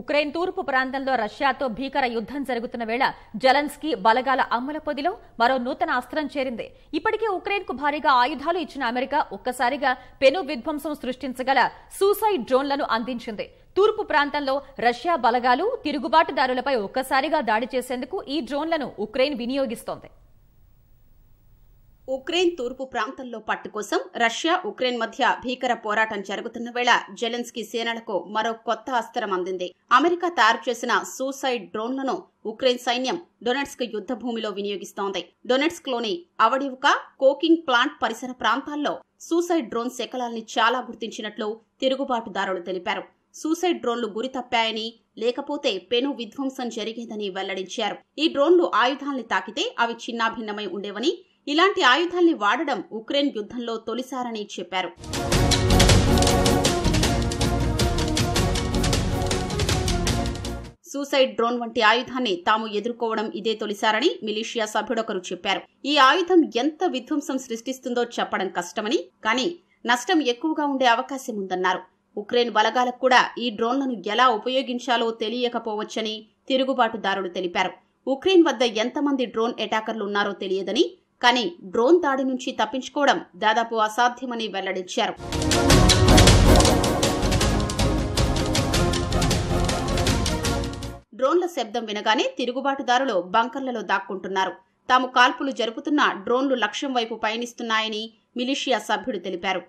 Ukraine తూర్పు ప్రాంతంలో రష్యాతో భీకర యుద్ధం జరుగుతున్న వేళ జలన్స్కీ బలగాల అమ్మల పొదిలో మరో నూతన అస్త్రం చేరింది ఇప్పటికే ఉక్రెయిన్కు భారీగా ఆయుధాలు ఇచ్చిన అమెరికా ఒక్కసారిగా పెను విధ్వంసం సృష్టించగల సూసైడ్ డ్రోన్లను అందించింది తూర్పు ప్రాంతంలో రష్యా బలగాలు తిరుగుబాటుదారులపై ఒక్కసారిగా దాడి చేసేందుకు ఈ డ్రోన్లను ఉక్రెయిన్ వినియోగిస్తోంది ఉక్రెయిన్ తూర్పు ప్రాంతంలో పట్టు కోసం రష్యా ఉక్రెయిన్ మధ్య భీకర పోరాటం జరుగుతున్న వేళ జెలెన్స్కీ సేనలకు మరో కొత్త అస్త్రం అందింది అమెరికా తయారు చేసిన సూసైడ్ డ్రోన్లను ఉక్రెయిన్ సైన్యం డొనెట్స్క్ యుద్ధ భూమిలో వినియోగిస్తోంది డొనెట్స్క్ లోని అవడివుక కోకింగ్ ప్లాంట్ పరిసర ప్రాంతాల్లో సూసైడ్ డ్రోన్ శకలాల్ని చాలా గుర్తించినట్లు తిరుగుబాటుదారులు తెలిపారు సూసైడ్ డ్రోన్లు గురి తప్పాయని లేకపోతే పెను విధ్వంసం జరిగేదని వెల్లడించారు ఈ డ్రోన్లు ఆయుధాల్ని తాకితే అవి చిన్నాభిన్నమై ఉండేవని ఇలాంటి ఆయుధాల్ని వాడడం ఉక్రెయిన్ యుద్ధంలో తొలిసారని చెప్పారు సూసైడ్ డ్రోన్ వంటి ఆయుధాన్ని తాము ఎదుర్కోవడం ఇదే తొలిసారని మిలీషియా సభ్యుడొకరు చెప్పారు ఈ ఆయుధం ఎంత విధ్వంసం సృష్టిస్తుందో చెప్పడం కష్టమని కానీ నష్టం ఎక్కువగా ఉండే అవకాశం ఉందన్నారు ఉక్రెయిన్ బలగాలకు కూడా ఈ డ్రోన్లను ఎలా ఉపయోగించాలో తెలియకపోవచ్చని తిరుగుబాటుదారులు తెలిపారు ఉక్రెయిన్ వద్ద ఎంతమంది డ్రోన్ ఎటాకర్లు ఉన్నారో తెలియదని కానీ డ్రోన్ దాడి నుంచి తప్పించుకోవడం దాదాపు అసాధ్యమని వెల్లడించారు డ్రోన్ల శబ్దం వినగానే తిరుగుబాటుదారులు బంకర్లలో దాక్కుంటున్నారు తాము కాల్పులు జరుపుతున్న డ్రోన్లు లక్ష్యం వైపు పయనిస్తున్నాయని మిలిషియా సభ్యుడు తెలిపారు